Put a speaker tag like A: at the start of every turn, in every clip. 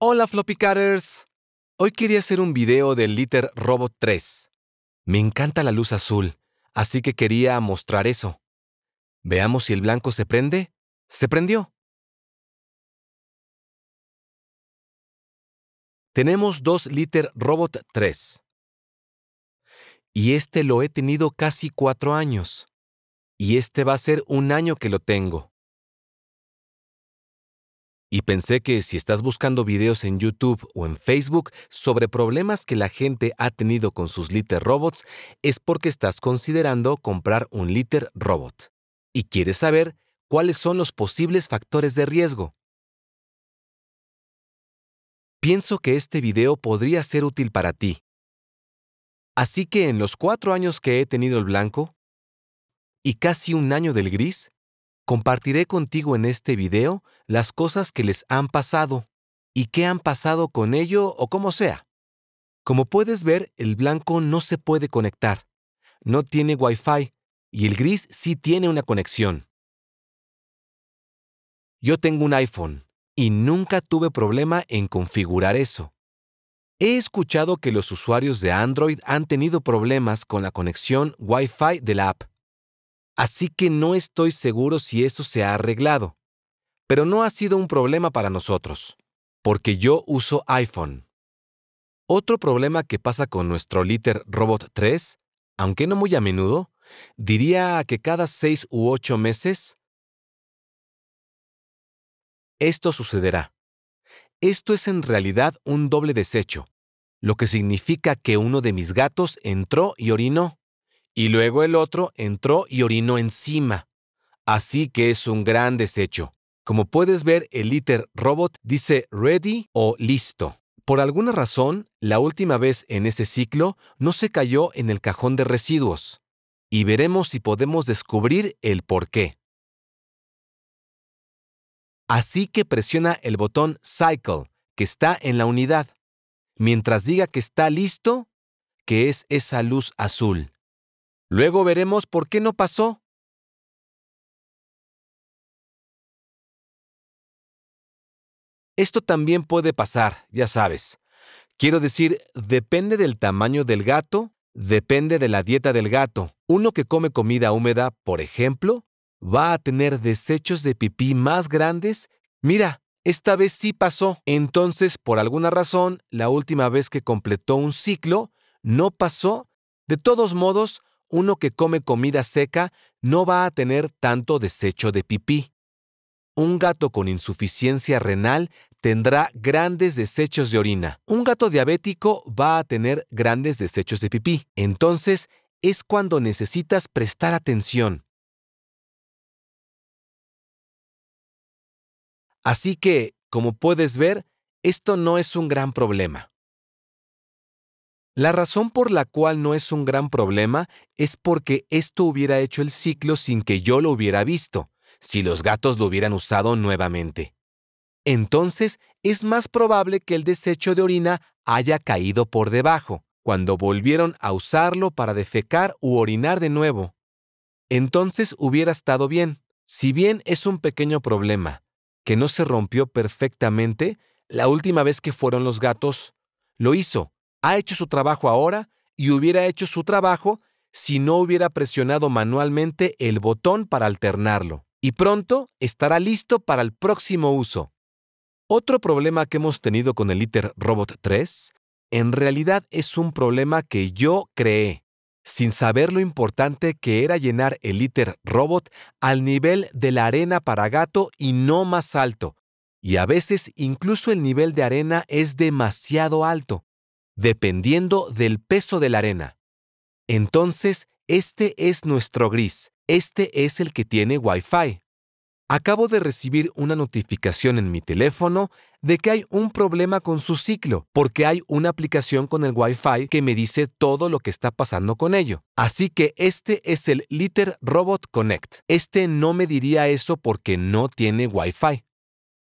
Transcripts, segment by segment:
A: Hola Floppy Cutters. Hoy quería hacer un video del Litter Robot 3. Me encanta la luz azul, así que quería mostrar eso. Veamos si el blanco se prende. Se prendió. Tenemos dos Litter Robot 3. Y este lo he tenido casi cuatro años. Y este va a ser un año que lo tengo. Y pensé que si estás buscando videos en YouTube o en Facebook sobre problemas que la gente ha tenido con sus Litter Robots, es porque estás considerando comprar un Litter Robot. Y quieres saber cuáles son los posibles factores de riesgo. Pienso que este video podría ser útil para ti. Así que en los cuatro años que he tenido el blanco y casi un año del gris, compartiré contigo en este video las cosas que les han pasado y qué han pasado con ello o como sea. Como puedes ver, el blanco no se puede conectar, no tiene Wi-Fi y el gris sí tiene una conexión. Yo tengo un iPhone y nunca tuve problema en configurar eso. He escuchado que los usuarios de Android han tenido problemas con la conexión Wi-Fi de la app así que no estoy seguro si eso se ha arreglado. Pero no ha sido un problema para nosotros, porque yo uso iPhone. Otro problema que pasa con nuestro Litter Robot 3, aunque no muy a menudo, diría que cada seis u ocho meses esto sucederá. Esto es en realidad un doble desecho, lo que significa que uno de mis gatos entró y orinó y luego el otro entró y orinó encima. Así que es un gran desecho. Como puedes ver, el íter robot dice ready o listo. Por alguna razón, la última vez en ese ciclo no se cayó en el cajón de residuos. Y veremos si podemos descubrir el porqué. Así que presiona el botón Cycle, que está en la unidad. Mientras diga que está listo, que es esa luz azul. Luego veremos por qué no pasó. Esto también puede pasar, ya sabes. Quiero decir, depende del tamaño del gato, depende de la dieta del gato. Uno que come comida húmeda, por ejemplo, va a tener desechos de pipí más grandes. Mira, esta vez sí pasó. Entonces, por alguna razón, la última vez que completó un ciclo, no pasó. De todos modos, uno que come comida seca no va a tener tanto desecho de pipí. Un gato con insuficiencia renal tendrá grandes desechos de orina. Un gato diabético va a tener grandes desechos de pipí. Entonces, es cuando necesitas prestar atención. Así que, como puedes ver, esto no es un gran problema. La razón por la cual no es un gran problema es porque esto hubiera hecho el ciclo sin que yo lo hubiera visto, si los gatos lo hubieran usado nuevamente. Entonces, es más probable que el desecho de orina haya caído por debajo, cuando volvieron a usarlo para defecar u orinar de nuevo. Entonces hubiera estado bien. Si bien es un pequeño problema, que no se rompió perfectamente, la última vez que fueron los gatos, lo hizo, ha hecho su trabajo ahora y hubiera hecho su trabajo si no hubiera presionado manualmente el botón para alternarlo, y pronto estará listo para el próximo uso. Otro problema que hemos tenido con el ITER Robot 3 en realidad es un problema que yo creé, sin saber lo importante que era llenar el ITER Robot al nivel de la arena para gato y no más alto, y a veces incluso el nivel de arena es demasiado alto dependiendo del peso de la arena. Entonces, este es nuestro gris, este es el que tiene Wi-Fi. Acabo de recibir una notificación en mi teléfono de que hay un problema con su ciclo, porque hay una aplicación con el Wi-Fi que me dice todo lo que está pasando con ello. Así que este es el Litter Robot Connect. Este no me diría eso porque no tiene Wi-Fi.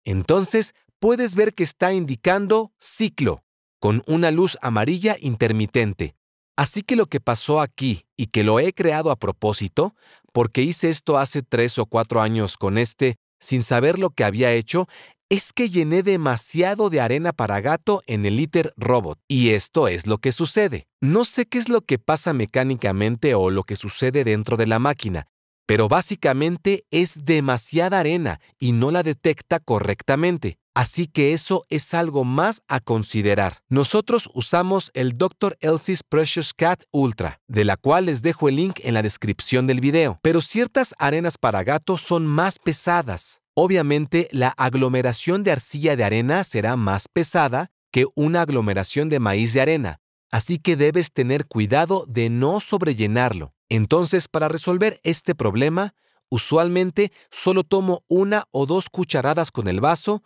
A: Entonces, puedes ver que está indicando ciclo con una luz amarilla intermitente. Así que lo que pasó aquí y que lo he creado a propósito, porque hice esto hace tres o cuatro años con este, sin saber lo que había hecho, es que llené demasiado de arena para gato en el ITER robot, y esto es lo que sucede. No sé qué es lo que pasa mecánicamente o lo que sucede dentro de la máquina, pero básicamente es demasiada arena y no la detecta correctamente. Así que eso es algo más a considerar. Nosotros usamos el Dr. Elsie's Precious Cat Ultra, de la cual les dejo el link en la descripción del video. Pero ciertas arenas para gatos son más pesadas. Obviamente, la aglomeración de arcilla de arena será más pesada que una aglomeración de maíz de arena, así que debes tener cuidado de no sobrellenarlo. Entonces, para resolver este problema, usualmente solo tomo una o dos cucharadas con el vaso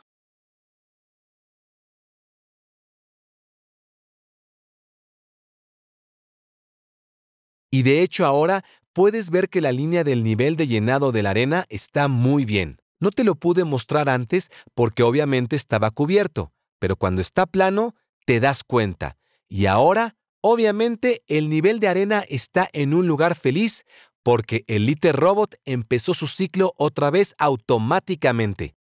A: y de hecho ahora puedes ver que la línea del nivel de llenado de la arena está muy bien. No te lo pude mostrar antes porque obviamente estaba cubierto, pero cuando está plano te das cuenta. Y ahora, obviamente, el nivel de arena está en un lugar feliz porque el Liter Robot empezó su ciclo otra vez automáticamente.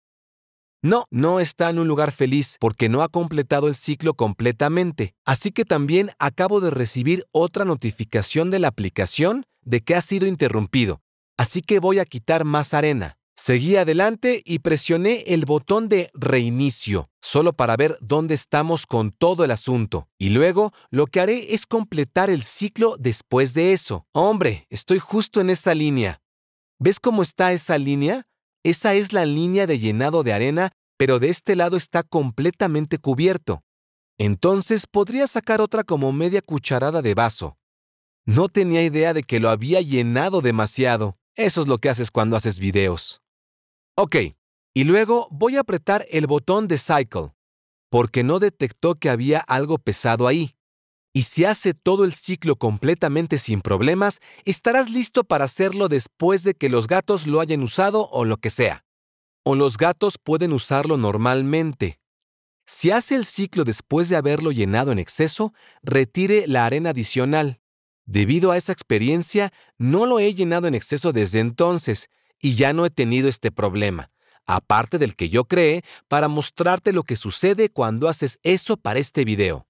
A: No, no está en un lugar feliz porque no ha completado el ciclo completamente. Así que también acabo de recibir otra notificación de la aplicación de que ha sido interrumpido. Así que voy a quitar más arena. Seguí adelante y presioné el botón de reinicio, solo para ver dónde estamos con todo el asunto. Y luego lo que haré es completar el ciclo después de eso. Hombre, estoy justo en esa línea. ¿Ves cómo está esa línea? Esa es la línea de llenado de arena, pero de este lado está completamente cubierto. Entonces podría sacar otra como media cucharada de vaso. No tenía idea de que lo había llenado demasiado. Eso es lo que haces cuando haces videos. Ok, y luego voy a apretar el botón de Cycle, porque no detectó que había algo pesado ahí. Y si hace todo el ciclo completamente sin problemas, estarás listo para hacerlo después de que los gatos lo hayan usado o lo que sea. O los gatos pueden usarlo normalmente. Si hace el ciclo después de haberlo llenado en exceso, retire la arena adicional. Debido a esa experiencia, no lo he llenado en exceso desde entonces y ya no he tenido este problema, aparte del que yo creé para mostrarte lo que sucede cuando haces eso para este video.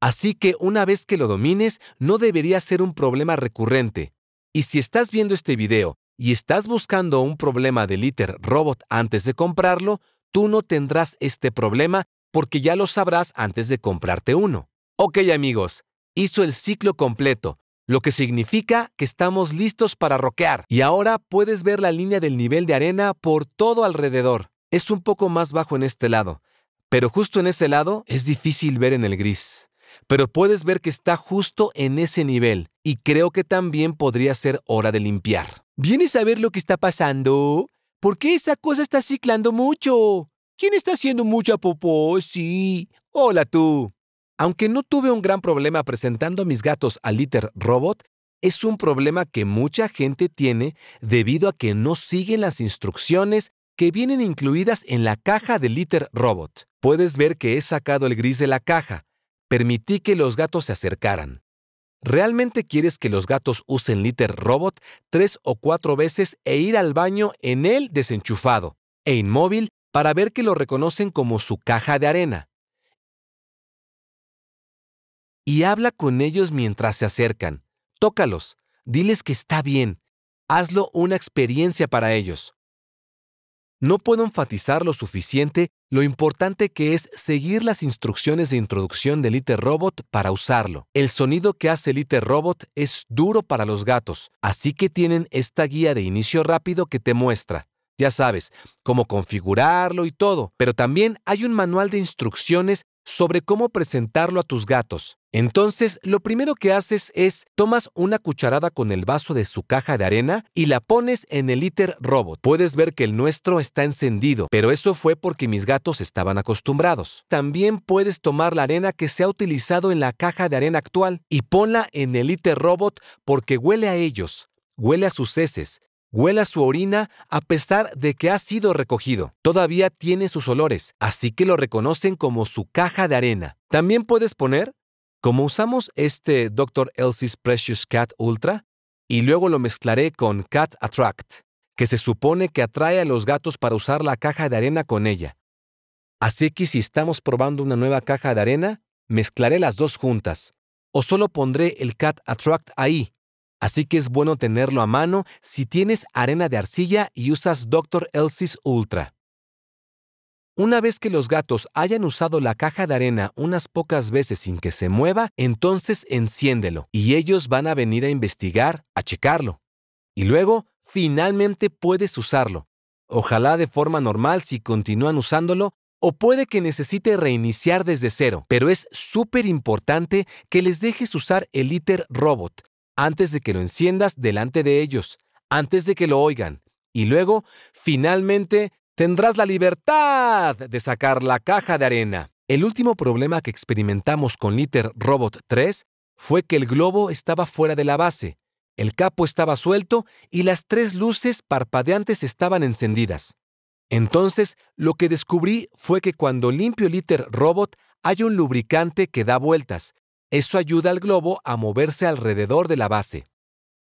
A: Así que una vez que lo domines, no debería ser un problema recurrente. Y si estás viendo este video y estás buscando un problema de Liter Robot antes de comprarlo, tú no tendrás este problema porque ya lo sabrás antes de comprarte uno. Ok amigos, hizo el ciclo completo, lo que significa que estamos listos para roquear. Y ahora puedes ver la línea del nivel de arena por todo alrededor. Es un poco más bajo en este lado, pero justo en ese lado es difícil ver en el gris pero puedes ver que está justo en ese nivel y creo que también podría ser hora de limpiar. ¿Vienes a ver lo que está pasando? ¿Por qué esa cosa está ciclando mucho? ¿Quién está haciendo mucha popó? Sí. Hola tú. Aunque no tuve un gran problema presentando a mis gatos al Litter Robot, es un problema que mucha gente tiene debido a que no siguen las instrucciones que vienen incluidas en la caja del Litter Robot. Puedes ver que he sacado el gris de la caja, Permití que los gatos se acercaran. ¿Realmente quieres que los gatos usen Litter Robot tres o cuatro veces e ir al baño en él desenchufado e inmóvil para ver que lo reconocen como su caja de arena? Y habla con ellos mientras se acercan. Tócalos, diles que está bien. Hazlo una experiencia para ellos. No puedo enfatizar lo suficiente lo importante que es seguir las instrucciones de introducción del ITER Robot para usarlo. El sonido que hace el ITER Robot es duro para los gatos, así que tienen esta guía de inicio rápido que te muestra ya sabes, cómo configurarlo y todo, pero también hay un manual de instrucciones sobre cómo presentarlo a tus gatos. Entonces, lo primero que haces es tomas una cucharada con el vaso de su caja de arena y la pones en el ITER robot. Puedes ver que el nuestro está encendido, pero eso fue porque mis gatos estaban acostumbrados. También puedes tomar la arena que se ha utilizado en la caja de arena actual y ponla en el ITER robot porque huele a ellos huele a sus heces, Huela su orina a pesar de que ha sido recogido. Todavía tiene sus olores, así que lo reconocen como su caja de arena. También puedes poner, como usamos este Dr. Elsie's Precious Cat Ultra, y luego lo mezclaré con Cat Attract, que se supone que atrae a los gatos para usar la caja de arena con ella. Así que si estamos probando una nueva caja de arena, mezclaré las dos juntas, o solo pondré el Cat Attract ahí, Así que es bueno tenerlo a mano si tienes arena de arcilla y usas Dr. Elsie's Ultra. Una vez que los gatos hayan usado la caja de arena unas pocas veces sin que se mueva, entonces enciéndelo y ellos van a venir a investigar, a checarlo. Y luego, finalmente puedes usarlo. Ojalá de forma normal si continúan usándolo o puede que necesite reiniciar desde cero, pero es súper importante que les dejes usar el ITER Robot antes de que lo enciendas delante de ellos, antes de que lo oigan, y luego, finalmente, tendrás la libertad de sacar la caja de arena. El último problema que experimentamos con Litter Robot 3 fue que el globo estaba fuera de la base, el capo estaba suelto y las tres luces parpadeantes estaban encendidas. Entonces, lo que descubrí fue que cuando limpio Litter Robot hay un lubricante que da vueltas, eso ayuda al globo a moverse alrededor de la base.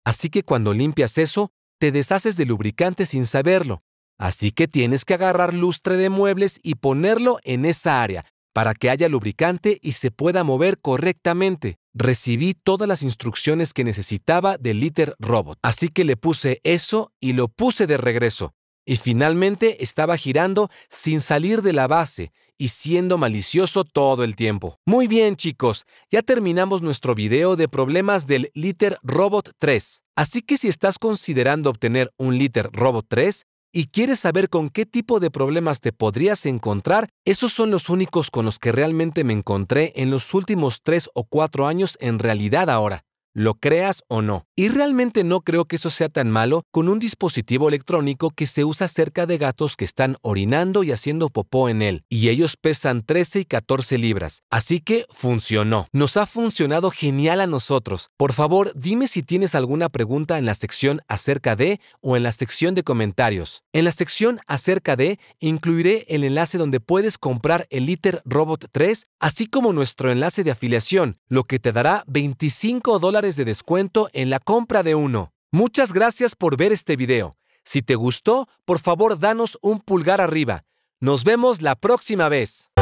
A: Así que cuando limpias eso, te deshaces de lubricante sin saberlo. Así que tienes que agarrar lustre de muebles y ponerlo en esa área para que haya lubricante y se pueda mover correctamente. Recibí todas las instrucciones que necesitaba del Litter Robot, así que le puse eso y lo puse de regreso. Y finalmente estaba girando sin salir de la base y siendo malicioso todo el tiempo. Muy bien chicos, ya terminamos nuestro video de problemas del Litter Robot 3. Así que si estás considerando obtener un Litter Robot 3, y quieres saber con qué tipo de problemas te podrías encontrar, esos son los únicos con los que realmente me encontré en los últimos tres o cuatro años en realidad ahora lo creas o no. Y realmente no creo que eso sea tan malo con un dispositivo electrónico que se usa cerca de gatos que están orinando y haciendo popó en él, y ellos pesan 13 y 14 libras. Así que funcionó. Nos ha funcionado genial a nosotros. Por favor, dime si tienes alguna pregunta en la sección acerca de o en la sección de comentarios. En la sección acerca de incluiré el enlace donde puedes comprar el ITER Robot 3, así como nuestro enlace de afiliación, lo que te dará 25 dólares de descuento en la compra de uno. Muchas gracias por ver este video. Si te gustó, por favor danos un pulgar arriba. Nos vemos la próxima vez.